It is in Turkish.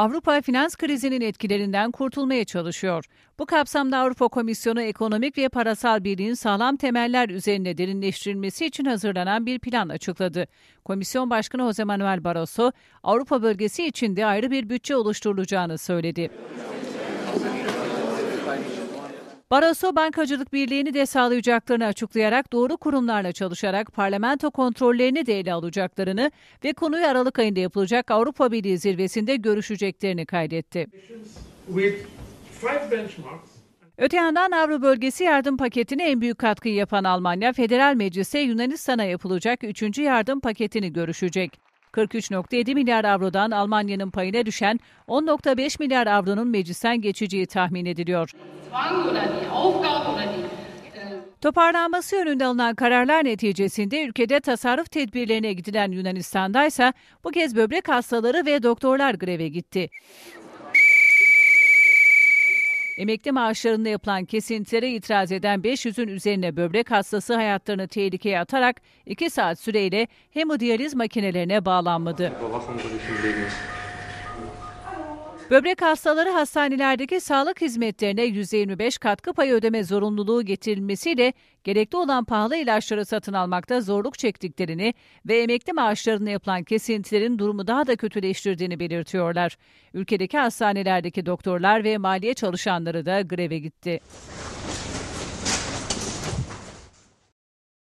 Avrupa finans krizinin etkilerinden kurtulmaya çalışıyor. Bu kapsamda Avrupa Komisyonu ekonomik ve parasal birliğin sağlam temeller üzerine derinleştirilmesi için hazırlanan bir plan açıkladı. Komisyon Başkanı Jose Manuel Barroso, Avrupa bölgesi için de ayrı bir bütçe oluşturulacağını söyledi. Baraso Bankacılık Birliği'ni de sağlayacaklarını açıklayarak doğru kurumlarla çalışarak parlamento kontrollerini de ele alacaklarını ve konuyu Aralık ayında yapılacak Avrupa Birliği zirvesinde görüşeceklerini kaydetti. Öte yandan Avrupa bölgesi yardım paketine en büyük katkıyı yapan Almanya, Federal Meclis'e Yunanistan'a yapılacak 3. yardım paketini görüşecek. 43.7 milyar avrodan Almanya'nın payına düşen 10.5 milyar avronun meclisten geçeceği tahmin ediliyor. Toparlanması yönünde alınan kararlar neticesinde ülkede tasarruf tedbirlerine gidilen Yunanistan'daysa bu kez böbrek hastaları ve doktorlar greve gitti. Emekli maaşlarında yapılan kesintilere itiraz eden 500'ün üzerine böbrek hastası hayatlarını tehlikeye atarak 2 saat süreyle hemodiyaliz makinelerine bağlanmadı. Böbrek hastaları hastanelerdeki sağlık hizmetlerine %25 katkı payı ödeme zorunluluğu getirilmesiyle gerekli olan pahalı ilaçları satın almakta zorluk çektiklerini ve emekli maaşlarına yapılan kesintilerin durumu daha da kötüleştirdiğini belirtiyorlar. Ülkedeki hastanelerdeki doktorlar ve maliye çalışanları da greve gitti.